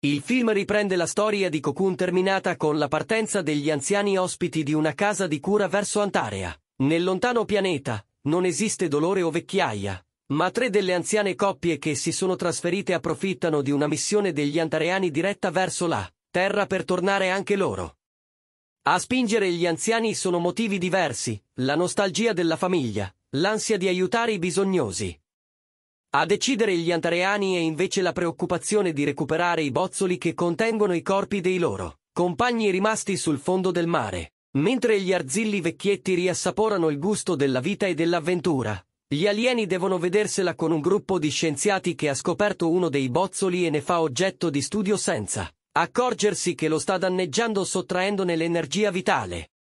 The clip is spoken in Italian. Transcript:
Il film riprende la storia di Cocoon terminata con la partenza degli anziani ospiti di una casa di cura verso Antarea. Nel lontano pianeta non esiste dolore o vecchiaia, ma tre delle anziane coppie che si sono trasferite approfittano di una missione degli antareani diretta verso la Terra per tornare anche loro. A spingere gli anziani sono motivi diversi, la nostalgia della famiglia, l'ansia di aiutare i bisognosi, a decidere gli antareani è invece la preoccupazione di recuperare i bozzoli che contengono i corpi dei loro compagni rimasti sul fondo del mare. Mentre gli arzilli vecchietti riassaporano il gusto della vita e dell'avventura, gli alieni devono vedersela con un gruppo di scienziati che ha scoperto uno dei bozzoli e ne fa oggetto di studio senza accorgersi che lo sta danneggiando sottraendone l'energia vitale.